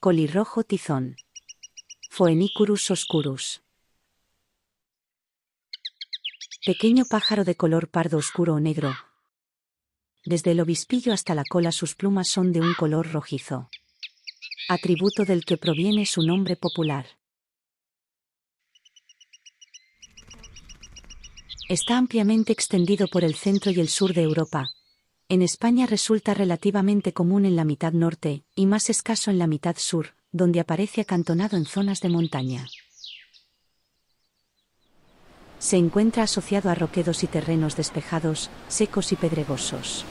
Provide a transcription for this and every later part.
Colirrojo tizón. Phoenicurus oscurus. Pequeño pájaro de color pardo oscuro o negro. Desde el obispillo hasta la cola sus plumas son de un color rojizo. Atributo del que proviene su nombre popular. Está ampliamente extendido por el centro y el sur de Europa, en España resulta relativamente común en la mitad norte, y más escaso en la mitad sur, donde aparece acantonado en zonas de montaña. Se encuentra asociado a roquedos y terrenos despejados, secos y pedregosos.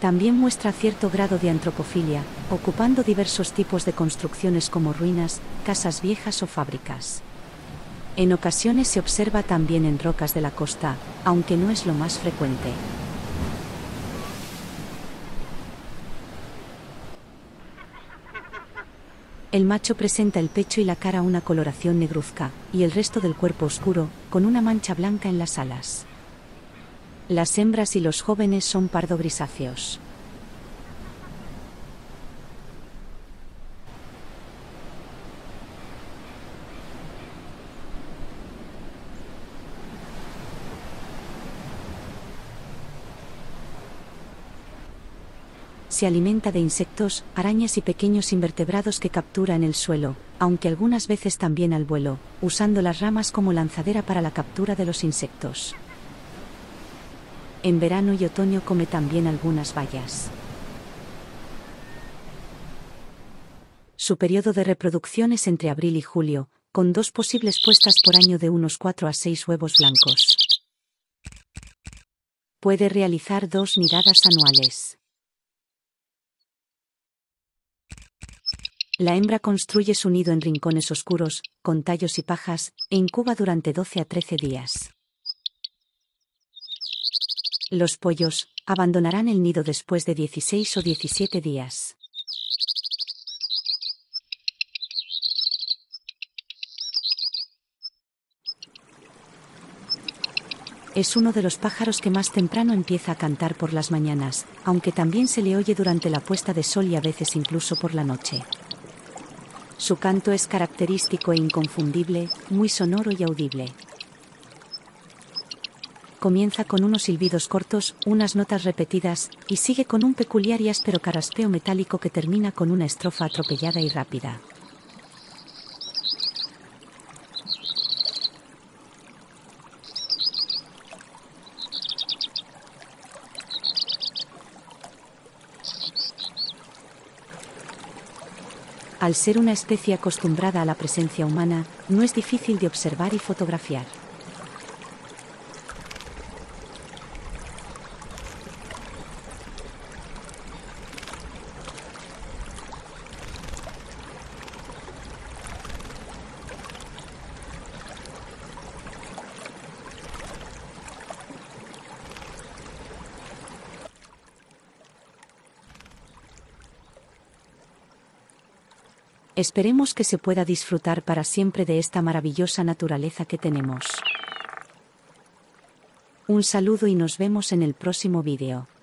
También muestra cierto grado de antropofilia, ocupando diversos tipos de construcciones como ruinas, casas viejas o fábricas. En ocasiones se observa también en rocas de la costa, aunque no es lo más frecuente. El macho presenta el pecho y la cara una coloración negruzca, y el resto del cuerpo oscuro, con una mancha blanca en las alas. Las hembras y los jóvenes son pardo grisáceos. Se alimenta de insectos, arañas y pequeños invertebrados que captura en el suelo, aunque algunas veces también al vuelo, usando las ramas como lanzadera para la captura de los insectos. En verano y otoño come también algunas bayas. Su periodo de reproducción es entre abril y julio, con dos posibles puestas por año de unos 4 a 6 huevos blancos. Puede realizar dos miradas anuales. La hembra construye su nido en rincones oscuros, con tallos y pajas, e incuba durante 12 a 13 días. Los pollos abandonarán el nido después de 16 o 17 días. es uno de los pájaros que más temprano empieza a cantar por las mañanas, aunque también se le oye durante la puesta de sol y a veces incluso por la noche. Su canto es característico e inconfundible, muy sonoro y audible. Comienza con unos silbidos cortos, unas notas repetidas, y sigue con un peculiar y áspero caraspeo metálico que termina con una estrofa atropellada y rápida. Al ser una especie acostumbrada a la presencia humana, no es difícil de observar y fotografiar. Esperemos que se pueda disfrutar para siempre de esta maravillosa naturaleza que tenemos. Un saludo y nos vemos en el próximo vídeo.